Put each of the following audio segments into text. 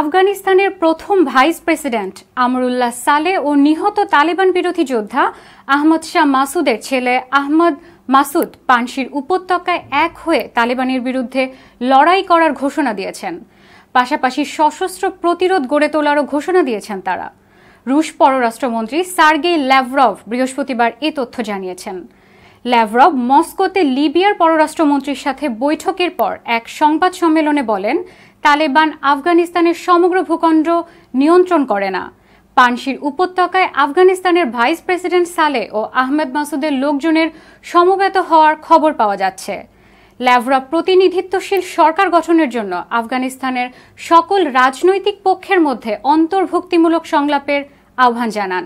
আফগানিস্তানের প্রথম vice president আমরুল্লাহ সালে ও নিহত তালেবান বিরোধী যোদ্ধা আহমদ শাহ মাসুদের ছেলে আহমদ মাসুদ পানশির উপত্যকায় এক হয়ে তালেবানের বিরুদ্ধে লড়াই করার ঘোষণা দিয়েছেন পাশাপাশি সশস্ত্র প্রতিরোধ গড়ে তোলারও ঘোষণা দিয়েছেন তারা রুশ পররাষ্ট্রমন্ত্রী সার্গেই ল্যাভরভ বৃহস্পতিবার এ তথ্য জানিয়েছেন ল্যাভরভ মস্কোতে লিবিয়ার পররাষ্ট্রমন্ত্রীর সাথে বৈঠকের পর এক সংবাদ সম্মেলনে বলেন তালেবান আফগানিস্তানের সমগ্র ভূখণ্ড নিয়ন্ত্রণ করে না পানশির উপত্যকায় আফগানিস্তানের ভাইস প্রেসিডেন্ট সালে ও আহমেদ মাসুদের লোকজনের সমবেত হওয়ার খবর পাওয়া যাচ্ছে ল্যাভরা প্রতিনিধিত্বশীল সরকার গঠনের জন্য আফগানিস্তানের সকল রাজনৈতিক পক্ষের মধ্যে অন্তর্ভুক্তিমূলক সংলাপের আহ্বান জানান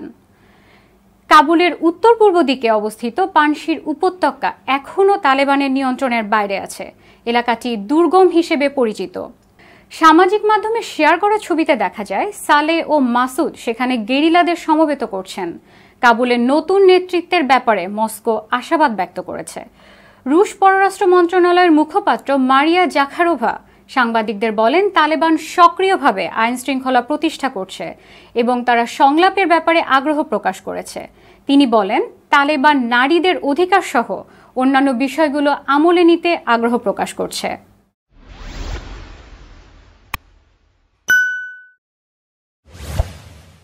কাবুলের উত্তর পূর্ব দিকে অবস্থিত পানশির উপত্যকা এখনও তালেবানের নিয়ন্ত্রণের বাইরে আছে এলাকাটি দুর্গম হিসেবে পরিচিত সামাজিক মাধ্যমে শেয়ার করা ছবিতে দেখা যায় সালে ও মাসুদ সেখানে গেরিলাদের সমবেত করছেন কাবুলে নতুন নেতৃত্বের ব্যাপারে মস্কো আশাবাদ ব্যক্ত করেছে রুশ পররাষ্ট্র মন্ত্রণালয়ের মুখপাত্র মারিয়া জাখারোভা সাংবাদিকদের বলেন তালেবান সক্রিয়ভাবে আইন শৃঙ্খলা প্রতিষ্ঠা করছে এবং তারা সংলাপের ব্যাপারে আগ্রহ প্রকাশ করেছে তিনি বলেন তালেবান নারীদের অধিকার সহ অন্যান্য বিষয়গুলো আমলে নিতে আগ্রহ প্রকাশ করছে